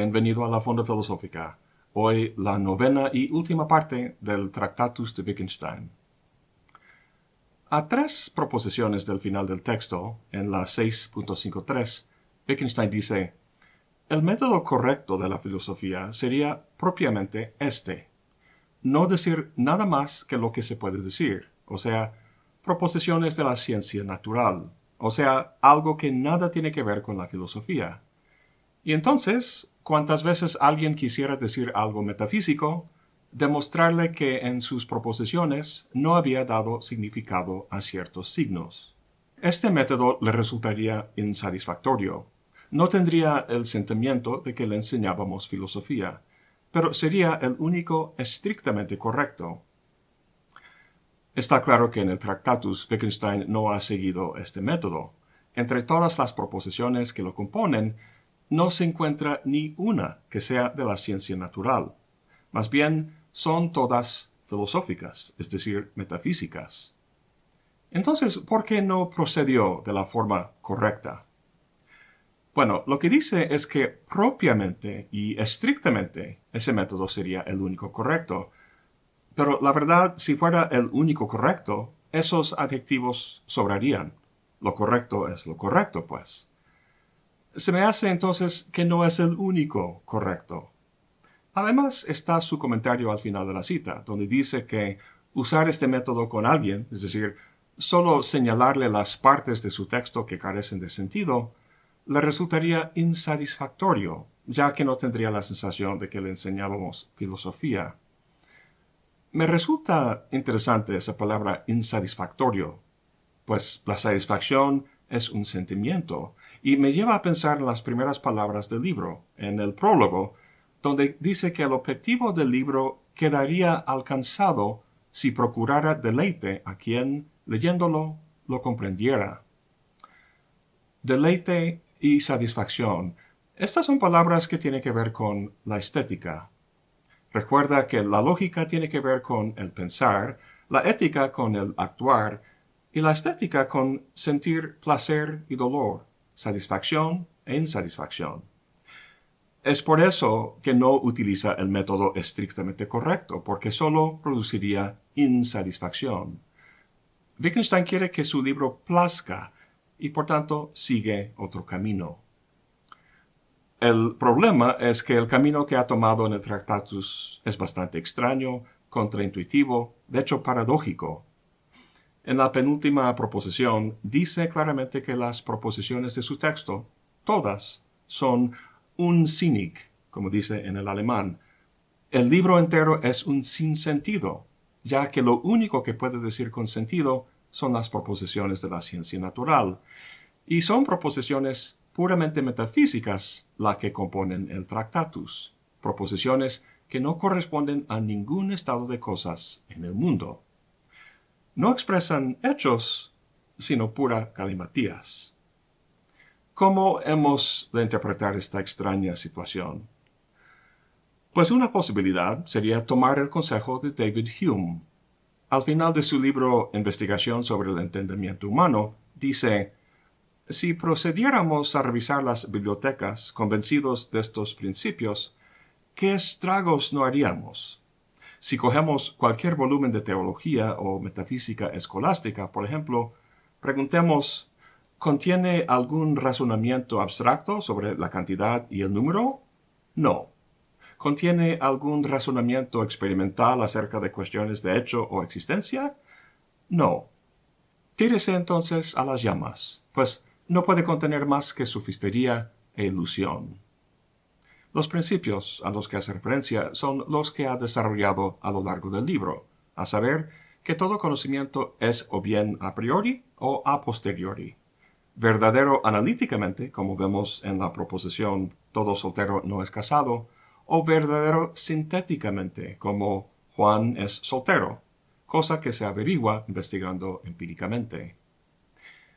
bienvenido a la Fonda Filosófica. Hoy la novena y última parte del Tractatus de Wittgenstein. A tres proposiciones del final del texto, en la 6.53, Wittgenstein dice, el método correcto de la filosofía sería propiamente este, no decir nada más que lo que se puede decir, o sea, proposiciones de la ciencia natural, o sea, algo que nada tiene que ver con la filosofía. Y entonces, cuantas veces alguien quisiera decir algo metafísico, demostrarle que en sus proposiciones no había dado significado a ciertos signos. Este método le resultaría insatisfactorio. No tendría el sentimiento de que le enseñábamos filosofía, pero sería el único estrictamente correcto. Está claro que en el Tractatus Wittgenstein no ha seguido este método. Entre todas las proposiciones que lo componen, no se encuentra ni una que sea de la ciencia natural. Más bien, son todas filosóficas, es decir, metafísicas. Entonces, ¿por qué no procedió de la forma correcta? Bueno, lo que dice es que propiamente y estrictamente ese método sería el único correcto. Pero la verdad, si fuera el único correcto, esos adjetivos sobrarían. Lo correcto es lo correcto, pues. Se me hace entonces que no es el único correcto. Además está su comentario al final de la cita, donde dice que usar este método con alguien, es decir, solo señalarle las partes de su texto que carecen de sentido, le resultaría insatisfactorio, ya que no tendría la sensación de que le enseñábamos filosofía. Me resulta interesante esa palabra insatisfactorio, pues la satisfacción es un sentimiento, y me lleva a pensar en las primeras palabras del libro, en el prólogo, donde dice que el objetivo del libro quedaría alcanzado si procurara deleite a quien, leyéndolo, lo comprendiera. Deleite y satisfacción. Estas son palabras que tienen que ver con la estética. Recuerda que la lógica tiene que ver con el pensar, la ética con el actuar y la estética con sentir placer y dolor satisfacción e insatisfacción. Es por eso que no utiliza el método estrictamente correcto, porque solo produciría insatisfacción. Wittgenstein quiere que su libro plazca y por tanto sigue otro camino. El problema es que el camino que ha tomado en el Tractatus es bastante extraño, contraintuitivo, de hecho paradójico. En la penúltima proposición dice claramente que las proposiciones de su texto, todas, son un cynic, como dice en el alemán. El libro entero es un sinsentido, ya que lo único que puede decir con sentido son las proposiciones de la ciencia natural. Y son proposiciones puramente metafísicas las que componen el Tractatus, proposiciones que no corresponden a ningún estado de cosas en el mundo no expresan hechos, sino pura calimatías. ¿Cómo hemos de interpretar esta extraña situación? Pues una posibilidad sería tomar el consejo de David Hume. Al final de su libro Investigación sobre el Entendimiento Humano, dice, si procediéramos a revisar las bibliotecas convencidos de estos principios, ¿qué estragos no haríamos? Si cogemos cualquier volumen de teología o metafísica escolástica, por ejemplo, preguntemos, ¿contiene algún razonamiento abstracto sobre la cantidad y el número? No. ¿Contiene algún razonamiento experimental acerca de cuestiones de hecho o existencia? No. Tírese entonces a las llamas, pues no puede contener más que sofistería e ilusión. Los principios a los que hace referencia son los que ha desarrollado a lo largo del libro, a saber, que todo conocimiento es o bien a priori o a posteriori. Verdadero analíticamente, como vemos en la proposición todo soltero no es casado, o verdadero sintéticamente, como Juan es soltero, cosa que se averigua investigando empíricamente.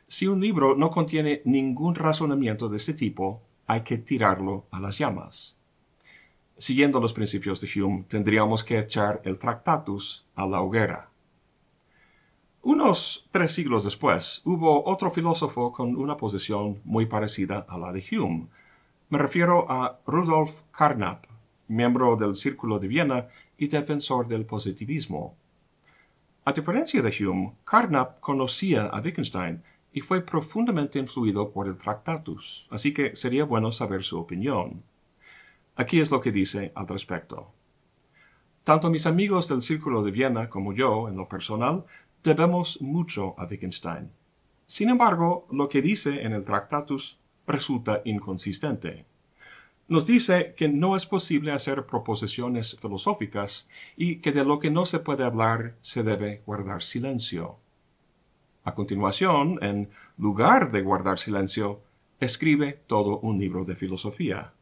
Si un libro no contiene ningún razonamiento de este tipo, hay que tirarlo a las llamas. Siguiendo los principios de Hume, tendríamos que echar el Tractatus a la hoguera. Unos tres siglos después, hubo otro filósofo con una posición muy parecida a la de Hume. Me refiero a Rudolf Carnap, miembro del Círculo de Viena y defensor del positivismo. A diferencia de Hume, Carnap conocía a Wittgenstein y fue profundamente influido por el Tractatus, así que sería bueno saber su opinión. Aquí es lo que dice al respecto. Tanto mis amigos del Círculo de Viena como yo, en lo personal, debemos mucho a Wittgenstein. Sin embargo, lo que dice en el Tractatus resulta inconsistente. Nos dice que no es posible hacer proposiciones filosóficas y que de lo que no se puede hablar se debe guardar silencio. A continuación, en lugar de guardar silencio, escribe todo un libro de filosofía.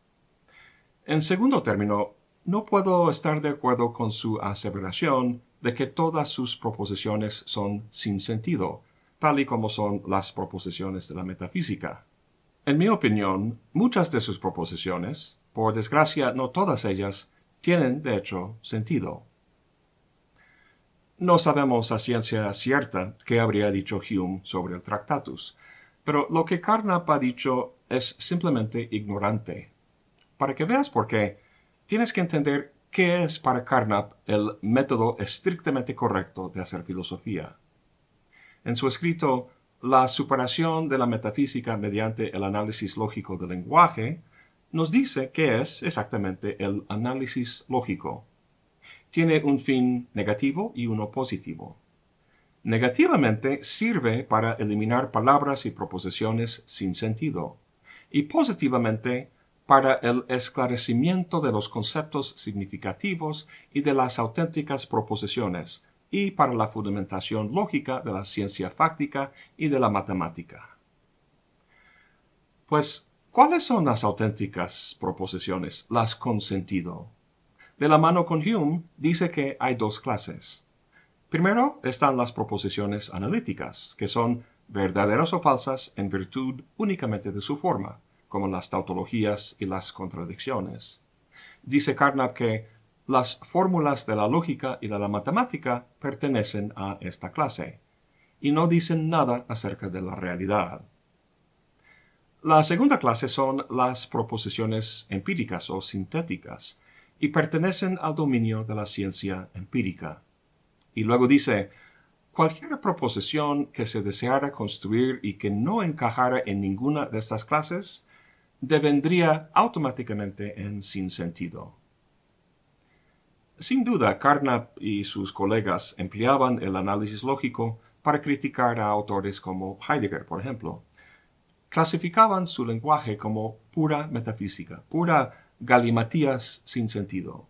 En segundo término, no puedo estar de acuerdo con su aseveración de que todas sus proposiciones son sin sentido, tal y como son las proposiciones de la metafísica. En mi opinión, muchas de sus proposiciones, por desgracia no todas ellas, tienen de hecho sentido. No sabemos a ciencia cierta qué habría dicho Hume sobre el Tractatus, pero lo que Carnap ha dicho es simplemente ignorante. Para que veas por qué, tienes que entender qué es para Carnap el método estrictamente correcto de hacer filosofía. En su escrito La superación de la metafísica mediante el análisis lógico del lenguaje, nos dice qué es exactamente el análisis lógico tiene un fin negativo y uno positivo. Negativamente sirve para eliminar palabras y proposiciones sin sentido, y positivamente para el esclarecimiento de los conceptos significativos y de las auténticas proposiciones, y para la fundamentación lógica de la ciencia fáctica y de la matemática. Pues, ¿cuáles son las auténticas proposiciones, las con sentido? de la mano con Hume, dice que hay dos clases. Primero están las proposiciones analíticas, que son verdaderas o falsas en virtud únicamente de su forma, como las tautologías y las contradicciones. Dice Carnap que las fórmulas de la lógica y de la matemática pertenecen a esta clase, y no dicen nada acerca de la realidad. La segunda clase son las proposiciones empíricas o sintéticas, y pertenecen al dominio de la ciencia empírica. Y luego dice, cualquier proposición que se deseara construir y que no encajara en ninguna de estas clases, devendría automáticamente en sin sentido. Sin duda, Carnap y sus colegas empleaban el análisis lógico para criticar a autores como Heidegger, por ejemplo. Clasificaban su lenguaje como pura metafísica, pura galimatías sin sentido.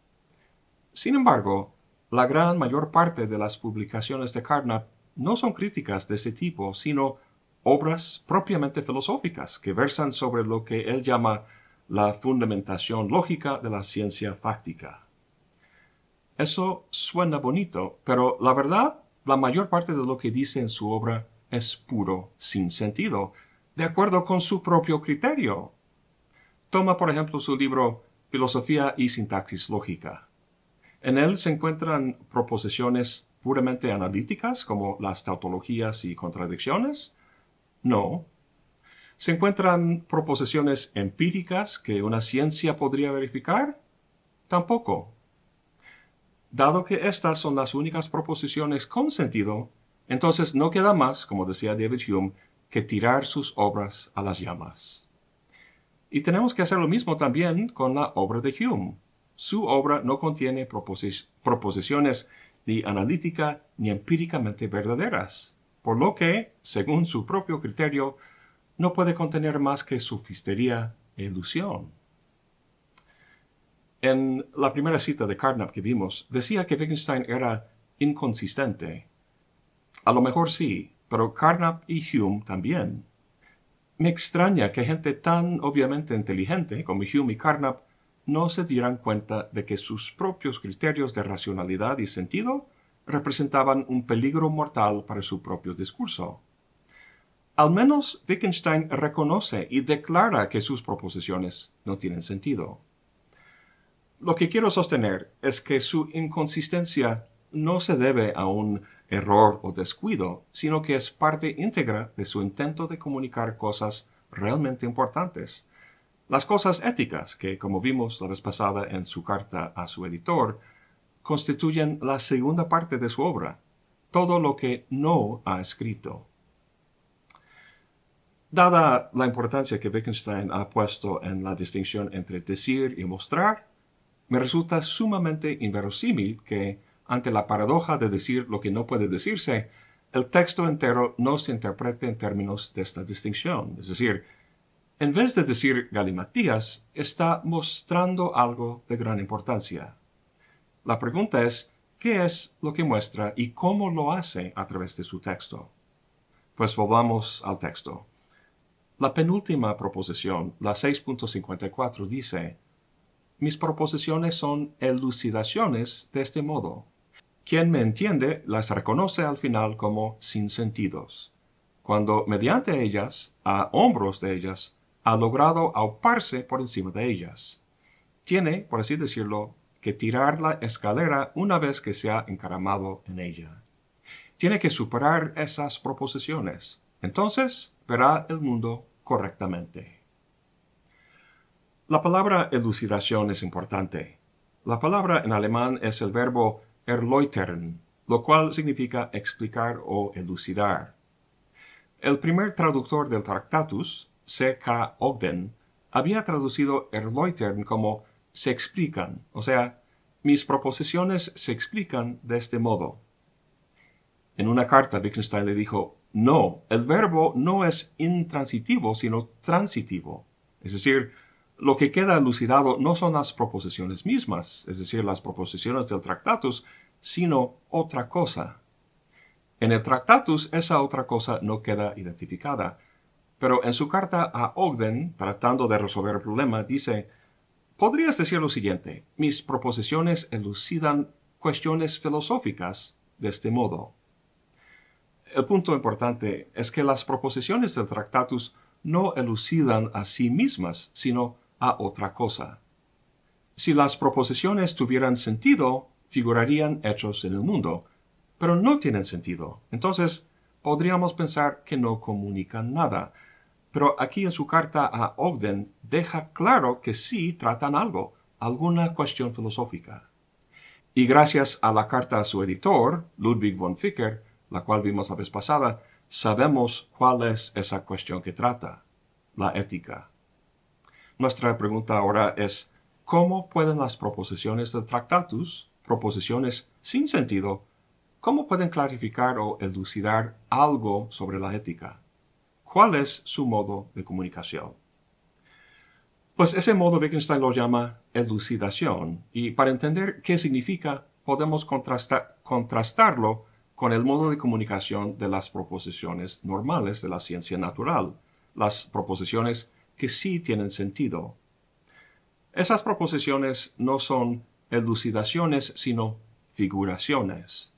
Sin embargo, la gran mayor parte de las publicaciones de Carnap no son críticas de ese tipo, sino obras propiamente filosóficas que versan sobre lo que él llama la fundamentación lógica de la ciencia fáctica. Eso suena bonito, pero la verdad, la mayor parte de lo que dice en su obra es puro sin sentido, de acuerdo con su propio criterio, Toma, por ejemplo, su libro Filosofía y Sintaxis Lógica. En él se encuentran proposiciones puramente analíticas, como las tautologías y contradicciones. No. Se encuentran proposiciones empíricas que una ciencia podría verificar. Tampoco. Dado que estas son las únicas proposiciones con sentido, entonces no queda más, como decía David Hume, que tirar sus obras a las llamas. Y tenemos que hacer lo mismo también con la obra de Hume. Su obra no contiene proposiciones ni analítica ni empíricamente verdaderas, por lo que, según su propio criterio, no puede contener más que sofistería e ilusión. En la primera cita de Carnap que vimos, decía que Wittgenstein era inconsistente. A lo mejor sí, pero Carnap y Hume también. Me extraña que gente tan obviamente inteligente como Hume y Carnap no se dieran cuenta de que sus propios criterios de racionalidad y sentido representaban un peligro mortal para su propio discurso. Al menos Wittgenstein reconoce y declara que sus proposiciones no tienen sentido. Lo que quiero sostener es que su inconsistencia no se debe a un error o descuido, sino que es parte íntegra de su intento de comunicar cosas realmente importantes. Las cosas éticas, que como vimos la vez pasada en su carta a su editor, constituyen la segunda parte de su obra, todo lo que no ha escrito. Dada la importancia que Wittgenstein ha puesto en la distinción entre decir y mostrar, me resulta sumamente inverosímil que ante la paradoja de decir lo que no puede decirse, el texto entero no se interpreta en términos de esta distinción. Es decir, en vez de decir galimatías, está mostrando algo de gran importancia. La pregunta es, ¿qué es lo que muestra y cómo lo hace a través de su texto? Pues volvamos al texto. La penúltima proposición, la 6.54, dice, mis proposiciones son elucidaciones de este modo. Quien me entiende las reconoce al final como sin sentidos, cuando mediante ellas, a hombros de ellas, ha logrado auparse por encima de ellas. Tiene, por así decirlo, que tirar la escalera una vez que se ha encaramado en ella. Tiene que superar esas proposiciones. Entonces verá el mundo correctamente. La palabra elucidación es importante. La palabra en alemán es el verbo erläutern, lo cual significa explicar o elucidar. El primer traductor del Tractatus, K. Ogden, había traducido erläutern como se explican, o sea, mis proposiciones se explican de este modo. En una carta, Wittgenstein le dijo, no, el verbo no es intransitivo, sino transitivo. Es decir, lo que queda elucidado no son las proposiciones mismas, es decir, las proposiciones del Tractatus, sino otra cosa. En el Tractatus esa otra cosa no queda identificada, pero en su carta a Ogden, tratando de resolver el problema, dice, podrías decir lo siguiente, mis proposiciones elucidan cuestiones filosóficas de este modo. El punto importante es que las proposiciones del Tractatus no elucidan a sí mismas, sino a otra cosa. Si las proposiciones tuvieran sentido, figurarían hechos en el mundo, pero no tienen sentido. Entonces, podríamos pensar que no comunican nada. Pero aquí en su carta a Ogden deja claro que sí tratan algo, alguna cuestión filosófica. Y gracias a la carta a su editor, Ludwig von Ficker, la cual vimos la vez pasada, sabemos cuál es esa cuestión que trata, la ética. Nuestra pregunta ahora es, ¿cómo pueden las proposiciones del Tractatus proposiciones sin sentido, ¿cómo pueden clarificar o elucidar algo sobre la ética? ¿Cuál es su modo de comunicación? Pues ese modo Wittgenstein lo llama elucidación, y para entender qué significa, podemos contrastarlo con el modo de comunicación de las proposiciones normales de la ciencia natural, las proposiciones que sí tienen sentido. Esas proposiciones no son elucidaciones, sino figuraciones.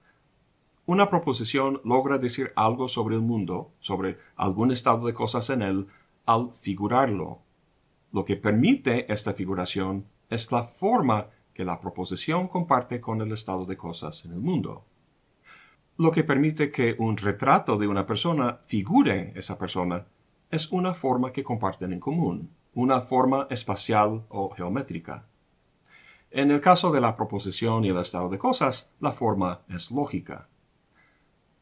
Una proposición logra decir algo sobre el mundo, sobre algún estado de cosas en él, al figurarlo. Lo que permite esta figuración es la forma que la proposición comparte con el estado de cosas en el mundo. Lo que permite que un retrato de una persona figure esa persona es una forma que comparten en común, una forma espacial o geométrica. En el caso de la proposición y el estado de cosas, la forma es lógica.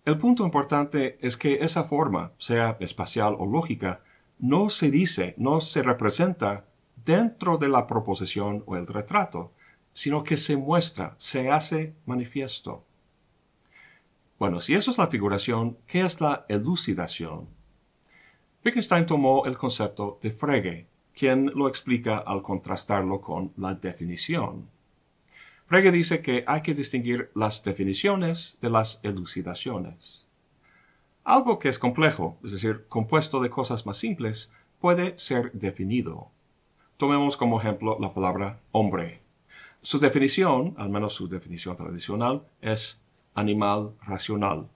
El punto importante es que esa forma, sea espacial o lógica, no se dice, no se representa dentro de la proposición o el retrato, sino que se muestra, se hace manifiesto. Bueno, si eso es la figuración, ¿qué es la elucidación? Wittgenstein tomó el concepto de Frege quien lo explica al contrastarlo con la definición. Frege dice que hay que distinguir las definiciones de las elucidaciones. Algo que es complejo, es decir, compuesto de cosas más simples, puede ser definido. Tomemos como ejemplo la palabra hombre. Su definición, al menos su definición tradicional, es animal racional.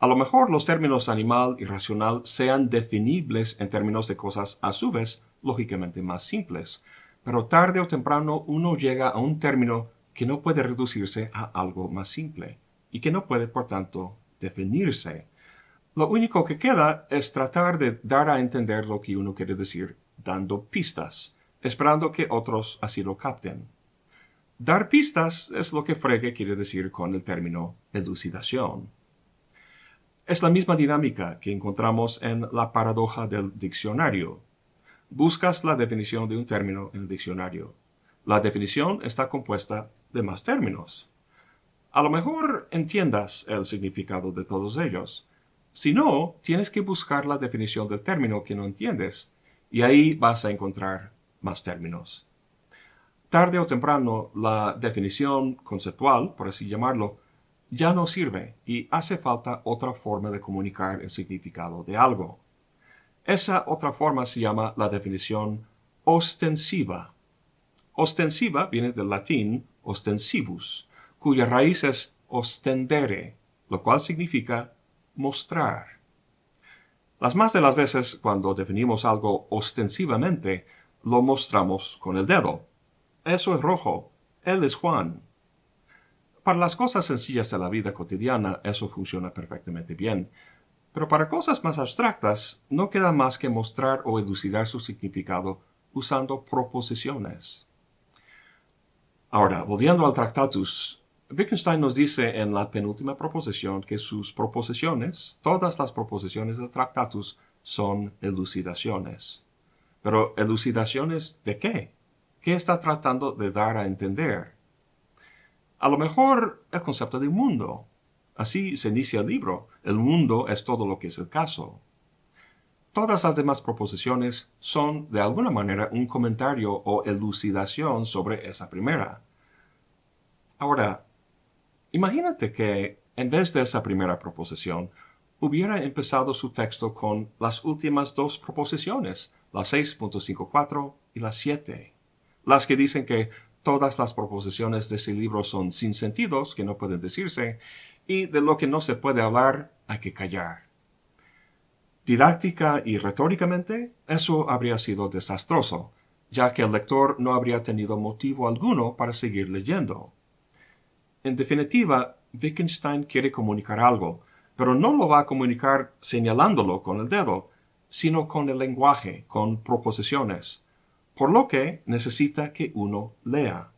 A lo mejor los términos animal y racional sean definibles en términos de cosas a su vez lógicamente más simples, pero tarde o temprano uno llega a un término que no puede reducirse a algo más simple y que no puede, por tanto, definirse. Lo único que queda es tratar de dar a entender lo que uno quiere decir, dando pistas, esperando que otros así lo capten. Dar pistas es lo que Frege quiere decir con el término elucidación. Es la misma dinámica que encontramos en la paradoja del diccionario, buscas la definición de un término en el diccionario. La definición está compuesta de más términos. A lo mejor entiendas el significado de todos ellos. Si no, tienes que buscar la definición del término que no entiendes y ahí vas a encontrar más términos. Tarde o temprano, la definición conceptual, por así llamarlo, ya no sirve y hace falta otra forma de comunicar el significado de algo. Esa otra forma se llama la definición ostensiva. Ostensiva viene del latín ostensivus, cuya raíz es ostendere, lo cual significa mostrar. Las más de las veces cuando definimos algo ostensivamente, lo mostramos con el dedo. Eso es rojo, él es Juan. Para las cosas sencillas de la vida cotidiana, eso funciona perfectamente bien pero para cosas más abstractas, no queda más que mostrar o elucidar su significado usando proposiciones. Ahora, volviendo al Tractatus, Wittgenstein nos dice en la penúltima proposición que sus proposiciones, todas las proposiciones del Tractatus, son elucidaciones. Pero elucidaciones de qué? ¿Qué está tratando de dar a entender? A lo mejor el concepto de mundo, Así se inicia el libro, el mundo es todo lo que es el caso. Todas las demás proposiciones son de alguna manera un comentario o elucidación sobre esa primera. Ahora, imagínate que en vez de esa primera proposición, hubiera empezado su texto con las últimas dos proposiciones, las 6.54 y la 7, las que dicen que todas las proposiciones de ese libro son sin sentidos, que no pueden decirse, y de lo que no se puede hablar hay que callar. Didáctica y retóricamente, eso habría sido desastroso, ya que el lector no habría tenido motivo alguno para seguir leyendo. En definitiva, Wittgenstein quiere comunicar algo, pero no lo va a comunicar señalándolo con el dedo, sino con el lenguaje, con proposiciones, por lo que necesita que uno lea.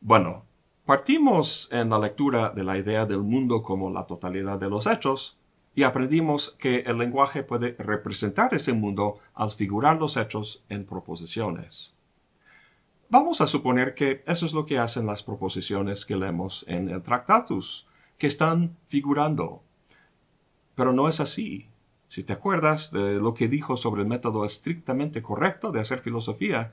Bueno, Partimos en la lectura de la idea del mundo como la totalidad de los hechos y aprendimos que el lenguaje puede representar ese mundo al figurar los hechos en proposiciones. Vamos a suponer que eso es lo que hacen las proposiciones que leemos en el Tractatus, que están figurando. Pero no es así. Si te acuerdas de lo que dijo sobre el método estrictamente correcto de hacer filosofía,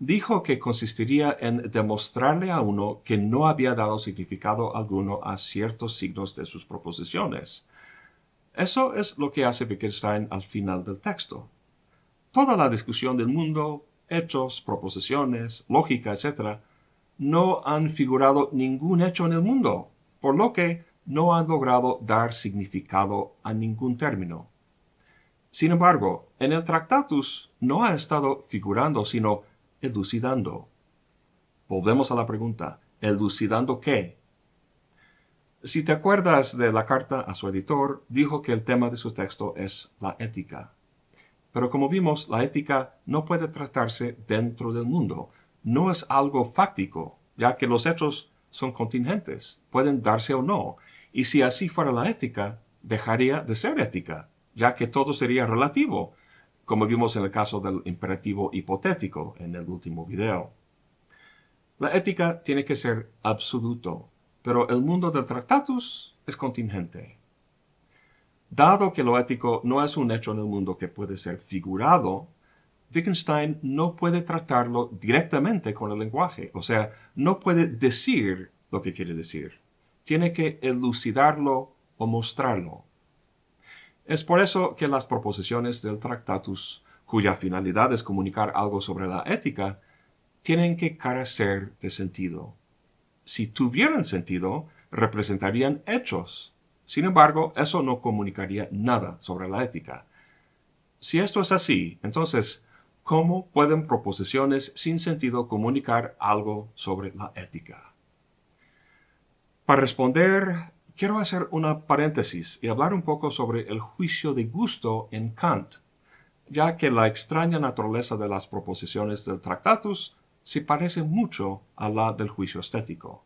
dijo que consistiría en demostrarle a uno que no había dado significado alguno a ciertos signos de sus proposiciones. Eso es lo que hace Wittgenstein al final del texto. Toda la discusión del mundo, hechos, proposiciones, lógica, etc., no han figurado ningún hecho en el mundo, por lo que no han logrado dar significado a ningún término. Sin embargo, en el Tractatus no ha estado figurando sino elucidando. Volvemos a la pregunta, ¿elucidando qué? Si te acuerdas de la carta a su editor, dijo que el tema de su texto es la ética. Pero como vimos, la ética no puede tratarse dentro del mundo. No es algo fáctico, ya que los hechos son contingentes, pueden darse o no. Y si así fuera la ética, dejaría de ser ética, ya que todo sería relativo como vimos en el caso del imperativo hipotético en el último video. La ética tiene que ser absoluto, pero el mundo del tractatus es contingente. Dado que lo ético no es un hecho en el mundo que puede ser figurado, Wittgenstein no puede tratarlo directamente con el lenguaje, o sea, no puede decir lo que quiere decir. Tiene que elucidarlo o mostrarlo. Es por eso que las proposiciones del Tractatus, cuya finalidad es comunicar algo sobre la ética, tienen que carecer de sentido. Si tuvieran sentido, representarían hechos. Sin embargo, eso no comunicaría nada sobre la ética. Si esto es así, entonces, ¿cómo pueden proposiciones sin sentido comunicar algo sobre la ética? Para responder Quiero hacer una paréntesis y hablar un poco sobre el juicio de gusto en Kant, ya que la extraña naturaleza de las proposiciones del Tractatus se parece mucho a la del juicio estético.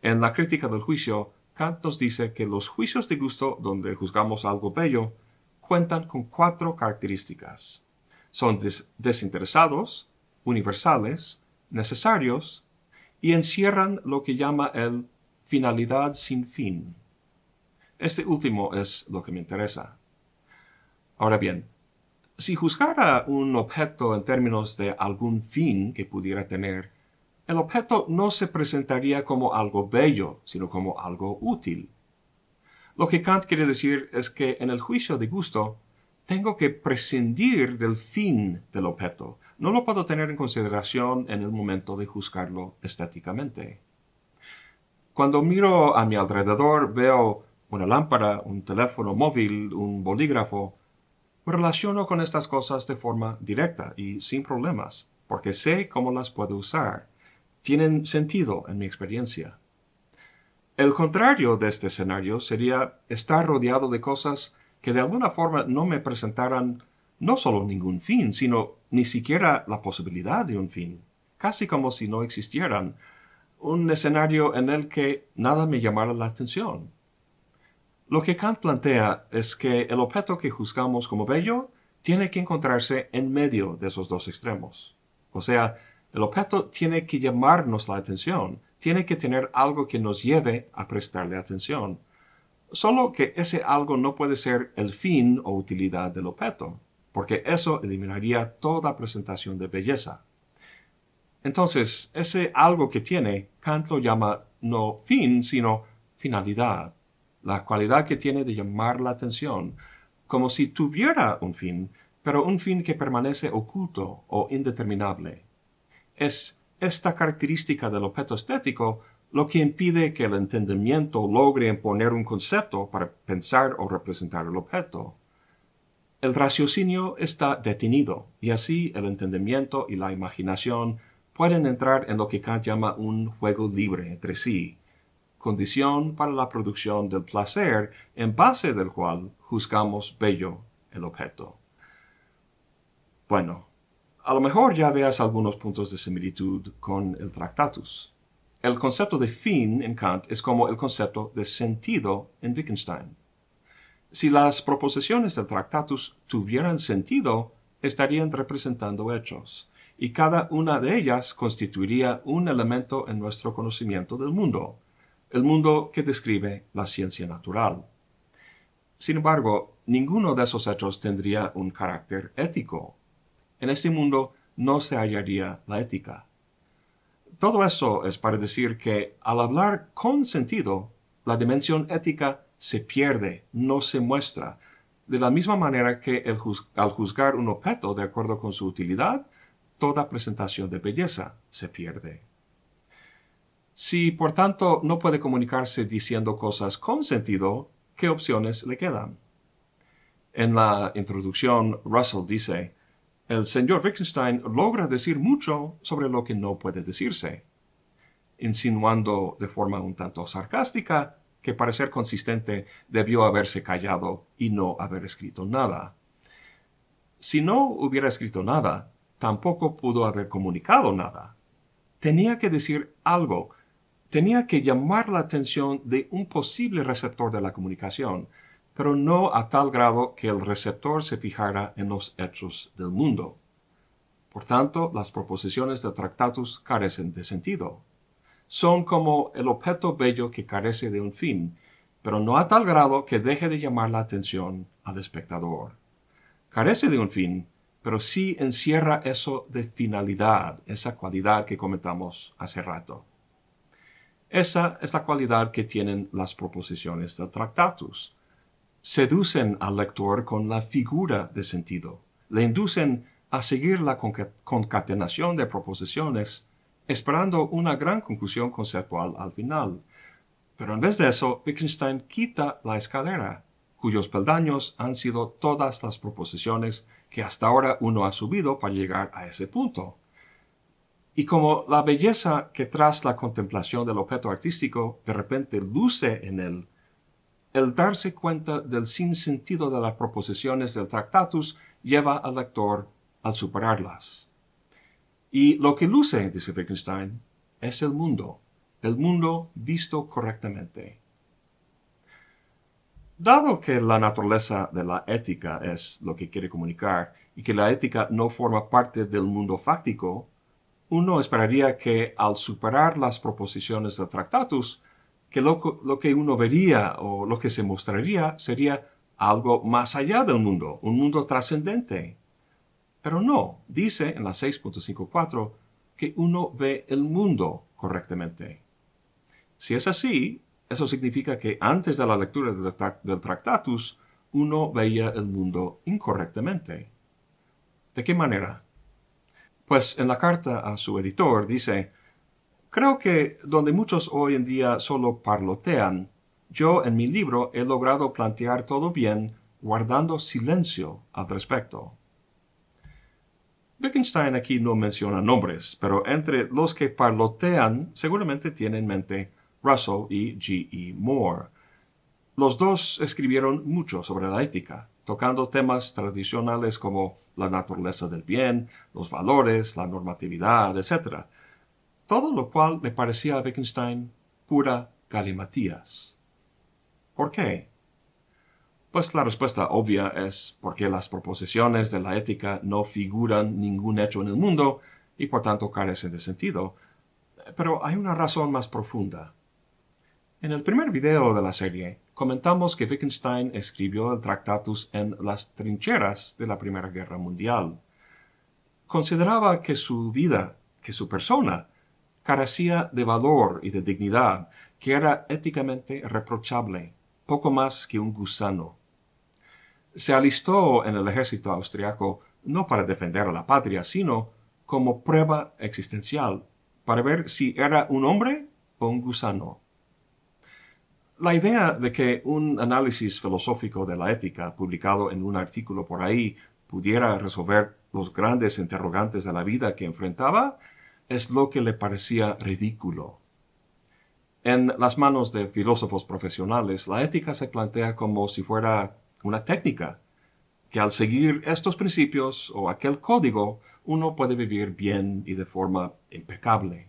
En la crítica del juicio, Kant nos dice que los juicios de gusto donde juzgamos algo bello cuentan con cuatro características. Son desinteresados, universales, necesarios y encierran lo que llama el finalidad sin fin. Este último es lo que me interesa. Ahora bien, si juzgara un objeto en términos de algún fin que pudiera tener, el objeto no se presentaría como algo bello, sino como algo útil. Lo que Kant quiere decir es que en el juicio de gusto tengo que prescindir del fin del objeto. No lo puedo tener en consideración en el momento de juzgarlo estéticamente. Cuando miro a mi alrededor veo una lámpara, un teléfono móvil, un bolígrafo. Me relaciono con estas cosas de forma directa y sin problemas, porque sé cómo las puedo usar. Tienen sentido en mi experiencia. El contrario de este escenario sería estar rodeado de cosas que de alguna forma no me presentaran no solo ningún fin, sino ni siquiera la posibilidad de un fin, casi como si no existieran, un escenario en el que nada me llamara la atención. Lo que Kant plantea es que el objeto que juzgamos como bello tiene que encontrarse en medio de esos dos extremos. O sea, el objeto tiene que llamarnos la atención, tiene que tener algo que nos lleve a prestarle atención. Solo que ese algo no puede ser el fin o utilidad del objeto, porque eso eliminaría toda presentación de belleza. Entonces, ese algo que tiene, Kant lo llama no fin, sino finalidad, la cualidad que tiene de llamar la atención, como si tuviera un fin, pero un fin que permanece oculto o indeterminable. Es esta característica del objeto estético lo que impide que el entendimiento logre imponer un concepto para pensar o representar el objeto. El raciocinio está detenido y así el entendimiento y la imaginación pueden entrar en lo que Kant llama un juego libre entre sí, condición para la producción del placer en base del cual juzgamos bello el objeto. Bueno, a lo mejor ya veas algunos puntos de similitud con el Tractatus. El concepto de fin en Kant es como el concepto de sentido en Wittgenstein. Si las proposiciones del Tractatus tuvieran sentido, estarían representando hechos y cada una de ellas constituiría un elemento en nuestro conocimiento del mundo, el mundo que describe la ciencia natural. Sin embargo, ninguno de esos hechos tendría un carácter ético. En este mundo no se hallaría la ética. Todo eso es para decir que al hablar con sentido, la dimensión ética se pierde, no se muestra, de la misma manera que al juzgar un objeto de acuerdo con su utilidad, toda presentación de belleza se pierde. Si, por tanto, no puede comunicarse diciendo cosas con sentido, ¿qué opciones le quedan? En la introducción, Russell dice, el señor Wittgenstein logra decir mucho sobre lo que no puede decirse, insinuando de forma un tanto sarcástica que para ser consistente debió haberse callado y no haber escrito nada. Si no hubiera escrito nada, tampoco pudo haber comunicado nada. Tenía que decir algo, tenía que llamar la atención de un posible receptor de la comunicación, pero no a tal grado que el receptor se fijara en los hechos del mundo. Por tanto, las proposiciones de Tractatus carecen de sentido. Son como el objeto bello que carece de un fin, pero no a tal grado que deje de llamar la atención al espectador. Carece de un fin, pero sí encierra eso de finalidad, esa cualidad que comentamos hace rato. Esa es la cualidad que tienen las proposiciones del Tractatus. Seducen al lector con la figura de sentido, le inducen a seguir la concatenación de proposiciones, esperando una gran conclusión conceptual al final. Pero en vez de eso, Wittgenstein quita la escalera, cuyos peldaños han sido todas las proposiciones que hasta ahora uno ha subido para llegar a ese punto. Y como la belleza que tras la contemplación del objeto artístico de repente luce en él, el darse cuenta del sinsentido de las proposiciones del Tractatus lleva al lector al superarlas. Y lo que luce, dice Wittgenstein, es el mundo, el mundo visto correctamente. Dado que la naturaleza de la ética es lo que quiere comunicar y que la ética no forma parte del mundo fáctico, uno esperaría que al superar las proposiciones del tractatus, que lo, lo que uno vería o lo que se mostraría sería algo más allá del mundo, un mundo trascendente. Pero no, dice en la 6.54 que uno ve el mundo correctamente. Si es así, eso significa que antes de la lectura del, Tractatus, uno veía el mundo incorrectamente. ¿De qué manera? Pues en la carta a su editor dice, creo que donde muchos hoy en día solo parlotean, yo en mi libro he logrado plantear todo bien guardando silencio al respecto. Wittgenstein aquí no menciona nombres, pero entre los que parlotean seguramente tiene en mente Russell y G. E. Moore. Los dos escribieron mucho sobre la ética, tocando temas tradicionales como la naturaleza del bien, los valores, la normatividad, etc. Todo lo cual le parecía a Wittgenstein pura galimatías. ¿Por qué? Pues la respuesta obvia es porque las proposiciones de la ética no figuran ningún hecho en el mundo y por tanto carecen de sentido. Pero hay una razón más profunda. En el primer video de la serie, comentamos que Wittgenstein escribió el Tractatus en las trincheras de la Primera Guerra Mundial. Consideraba que su vida, que su persona, carecía de valor y de dignidad, que era éticamente reprochable, poco más que un gusano. Se alistó en el ejército austriaco no para defender a la patria, sino como prueba existencial, para ver si era un hombre o un gusano. La idea de que un análisis filosófico de la ética publicado en un artículo por ahí pudiera resolver los grandes interrogantes de la vida que enfrentaba es lo que le parecía ridículo. En las manos de filósofos profesionales, la ética se plantea como si fuera una técnica, que al seguir estos principios o aquel código, uno puede vivir bien y de forma impecable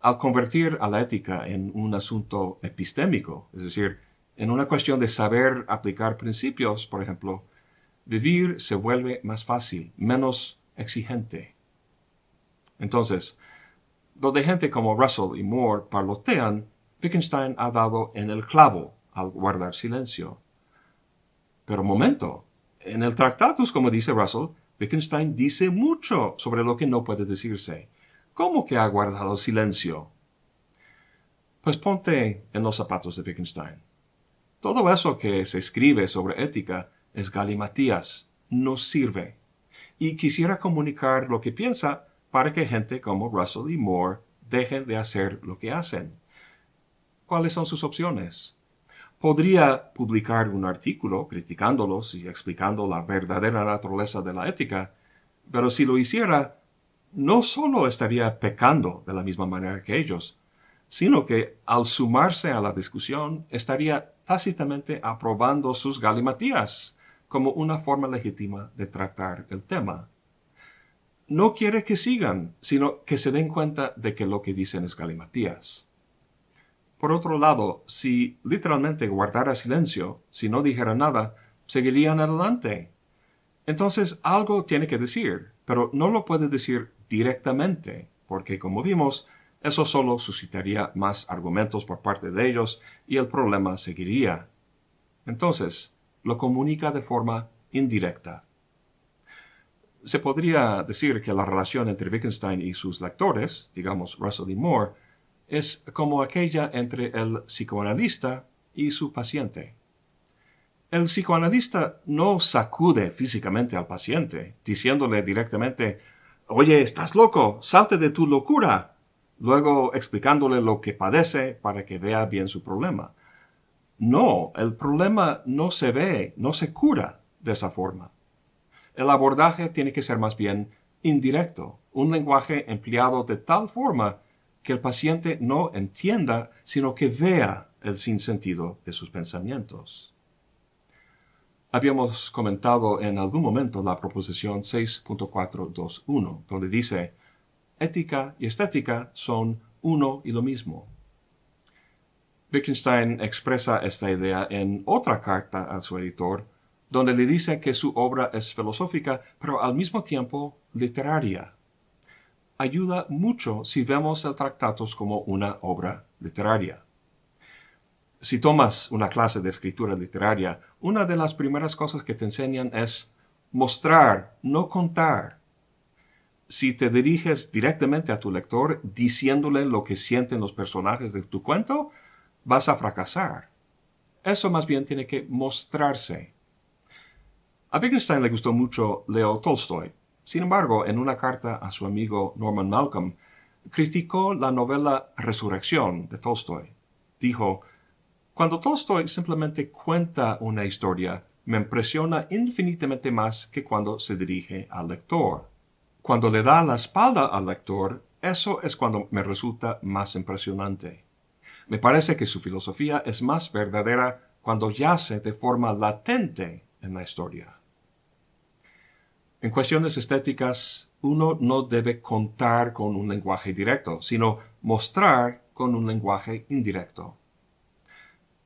al convertir a la ética en un asunto epistémico, es decir, en una cuestión de saber aplicar principios, por ejemplo, vivir se vuelve más fácil, menos exigente. Entonces, donde gente como Russell y Moore parlotean, Wittgenstein ha dado en el clavo al guardar silencio. Pero momento, en el Tractatus, como dice Russell, Wittgenstein dice mucho sobre lo que no puede decirse ¿Cómo que ha guardado silencio? Pues ponte en los zapatos de Wittgenstein. Todo eso que se escribe sobre ética es galimatías, no sirve. Y quisiera comunicar lo que piensa para que gente como Russell y Moore dejen de hacer lo que hacen. ¿Cuáles son sus opciones? Podría publicar un artículo criticándolos y explicando la verdadera naturaleza de la ética, pero si lo hiciera, no solo estaría pecando de la misma manera que ellos, sino que al sumarse a la discusión estaría tácitamente aprobando sus galimatías como una forma legítima de tratar el tema. No quiere que sigan, sino que se den cuenta de que lo que dicen es galimatías. Por otro lado, si literalmente guardara silencio, si no dijera nada, seguirían adelante. Entonces algo tiene que decir, pero no lo puede decir directamente, porque como vimos, eso solo suscitaría más argumentos por parte de ellos y el problema seguiría. Entonces, lo comunica de forma indirecta. Se podría decir que la relación entre Wittgenstein y sus lectores, digamos Russell y Moore, es como aquella entre el psicoanalista y su paciente. El psicoanalista no sacude físicamente al paciente, diciéndole directamente Oye, estás loco, salte de tu locura. Luego explicándole lo que padece para que vea bien su problema. No, el problema no se ve, no se cura de esa forma. El abordaje tiene que ser más bien indirecto, un lenguaje empleado de tal forma que el paciente no entienda, sino que vea el sinsentido de sus pensamientos. Habíamos comentado en algún momento la proposición 6.421, donde dice, ética y estética son uno y lo mismo. Wittgenstein expresa esta idea en otra carta a su editor, donde le dice que su obra es filosófica, pero al mismo tiempo literaria. Ayuda mucho si vemos el Tractatus como una obra literaria si tomas una clase de escritura literaria, una de las primeras cosas que te enseñan es mostrar, no contar. Si te diriges directamente a tu lector diciéndole lo que sienten los personajes de tu cuento, vas a fracasar. Eso más bien tiene que mostrarse. A Wittgenstein le gustó mucho Leo Tolstoy. Sin embargo, en una carta a su amigo Norman Malcolm, criticó la novela Resurrección de Tolstoy. Dijo, cuando Tolstoy simplemente cuenta una historia, me impresiona infinitamente más que cuando se dirige al lector. Cuando le da la espalda al lector, eso es cuando me resulta más impresionante. Me parece que su filosofía es más verdadera cuando yace de forma latente en la historia. En cuestiones estéticas, uno no debe contar con un lenguaje directo, sino mostrar con un lenguaje indirecto.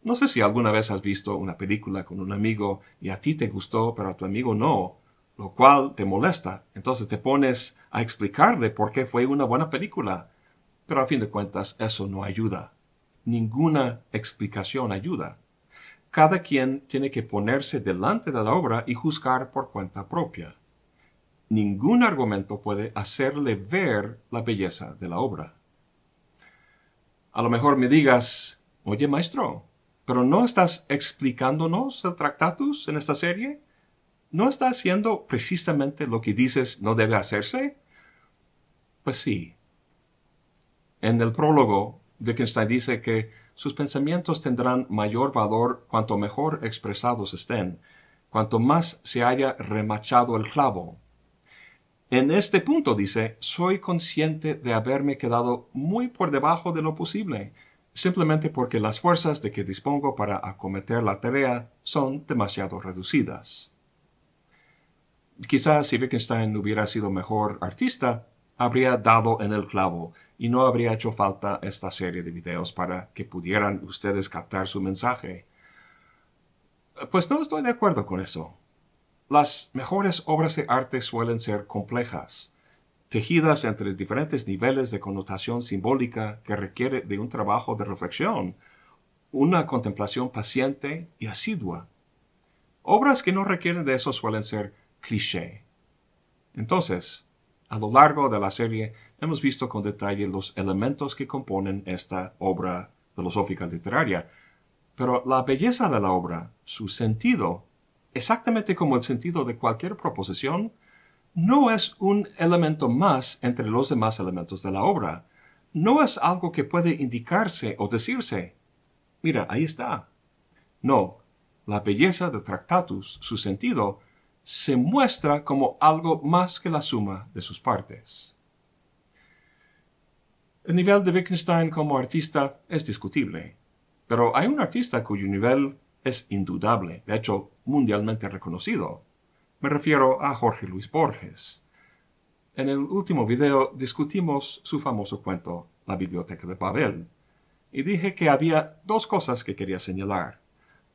No sé si alguna vez has visto una película con un amigo y a ti te gustó, pero a tu amigo no, lo cual te molesta. Entonces te pones a explicarle por qué fue una buena película. Pero a fin de cuentas eso no ayuda. Ninguna explicación ayuda. Cada quien tiene que ponerse delante de la obra y juzgar por cuenta propia. Ningún argumento puede hacerle ver la belleza de la obra. A lo mejor me digas, oye maestro, pero no estás explicándonos el Tractatus en esta serie. ¿No está haciendo precisamente lo que dices no debe hacerse? Pues sí. En el prólogo, Wittgenstein dice que sus pensamientos tendrán mayor valor cuanto mejor expresados estén, cuanto más se haya remachado el clavo. En este punto dice, soy consciente de haberme quedado muy por debajo de lo posible, simplemente porque las fuerzas de que dispongo para acometer la tarea son demasiado reducidas. Quizás si Wittgenstein hubiera sido mejor artista, habría dado en el clavo y no habría hecho falta esta serie de videos para que pudieran ustedes captar su mensaje. Pues no estoy de acuerdo con eso. Las mejores obras de arte suelen ser complejas, tejidas entre diferentes niveles de connotación simbólica que requiere de un trabajo de reflexión, una contemplación paciente y asidua. Obras que no requieren de eso suelen ser cliché. Entonces, a lo largo de la serie hemos visto con detalle los elementos que componen esta obra filosófica literaria, pero la belleza de la obra, su sentido, exactamente como el sentido de cualquier proposición, no es un elemento más entre los demás elementos de la obra. No es algo que puede indicarse o decirse. Mira, ahí está. No, la belleza de Tractatus, su sentido, se muestra como algo más que la suma de sus partes. El nivel de Wittgenstein como artista es discutible, pero hay un artista cuyo nivel es indudable, de hecho mundialmente reconocido, me refiero a Jorge Luis Borges. En el último video discutimos su famoso cuento La Biblioteca de Babel y dije que había dos cosas que quería señalar.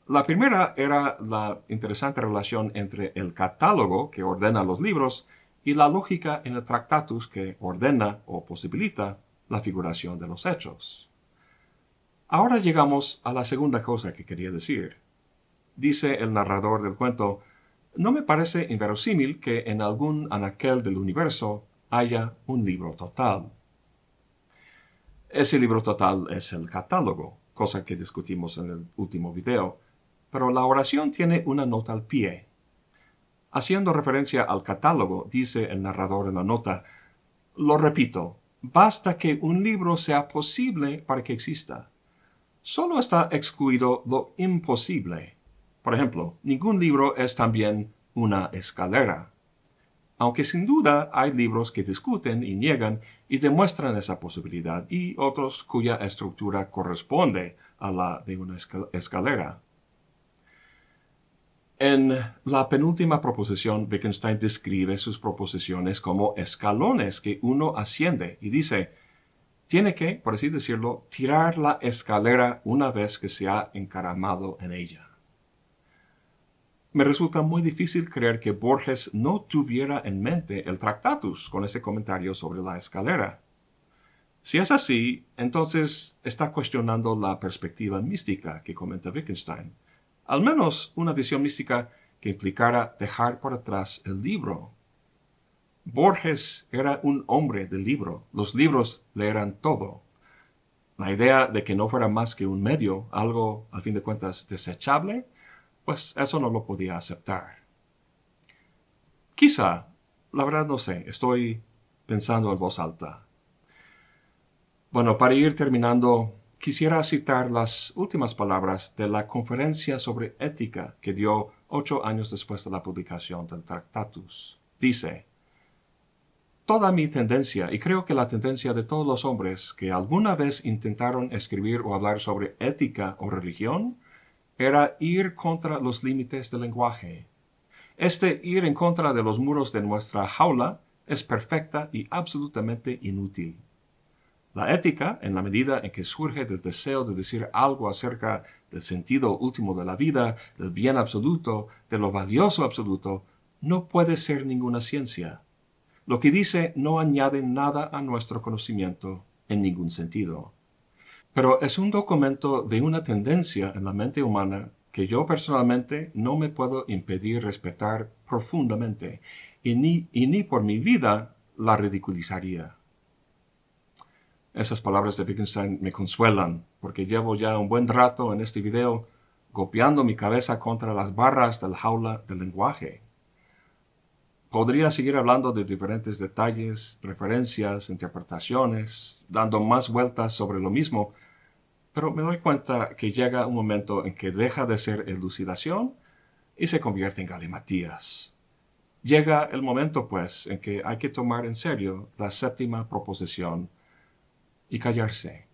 La primera era la interesante relación entre el catálogo que ordena los libros y la lógica en el Tractatus que ordena o posibilita la figuración de los hechos. Ahora llegamos a la segunda cosa que quería decir. Dice el narrador del cuento no me parece inverosímil que en algún anaquel del universo haya un libro total. Ese libro total es el catálogo, cosa que discutimos en el último video, pero la oración tiene una nota al pie. Haciendo referencia al catálogo, dice el narrador en la nota, lo repito, basta que un libro sea posible para que exista. Solo está excluido lo imposible. Por ejemplo, ningún libro es también una escalera, aunque sin duda hay libros que discuten y niegan y demuestran esa posibilidad y otros cuya estructura corresponde a la de una escalera. En la penúltima proposición, Wittgenstein describe sus proposiciones como escalones que uno asciende y dice, tiene que, por así decirlo, tirar la escalera una vez que se ha encaramado en ella. Me resulta muy difícil creer que Borges no tuviera en mente el Tractatus con ese comentario sobre la escalera. Si es así, entonces está cuestionando la perspectiva mística que comenta Wittgenstein, al menos una visión mística que implicara dejar por atrás el libro. Borges era un hombre del libro, los libros le eran todo. La idea de que no fuera más que un medio, algo, al fin de cuentas, desechable, pues eso no lo podía aceptar. Quizá, la verdad no sé, estoy pensando en voz alta. Bueno, para ir terminando, quisiera citar las últimas palabras de la conferencia sobre ética que dio ocho años después de la publicación del Tractatus. Dice, Toda mi tendencia, y creo que la tendencia de todos los hombres que alguna vez intentaron escribir o hablar sobre ética o religión, era ir contra los límites del lenguaje. Este ir en contra de los muros de nuestra jaula es perfecta y absolutamente inútil. La ética, en la medida en que surge del deseo de decir algo acerca del sentido último de la vida, del bien absoluto, de lo valioso absoluto, no puede ser ninguna ciencia. Lo que dice no añade nada a nuestro conocimiento en ningún sentido. Pero es un documento de una tendencia en la mente humana que yo personalmente no me puedo impedir respetar profundamente y ni, por mi vida la ridiculizaría. Esas palabras de Wittgenstein me consuelan porque llevo ya un buen rato en este video golpeando mi cabeza contra las barras del jaula del lenguaje. Podría seguir hablando de diferentes detalles, referencias, interpretaciones, dando más vueltas sobre lo mismo, pero me doy cuenta que llega un momento en que deja de ser elucidación y se convierte en galimatías. Llega el momento, pues, en que hay que tomar en serio la séptima proposición y callarse.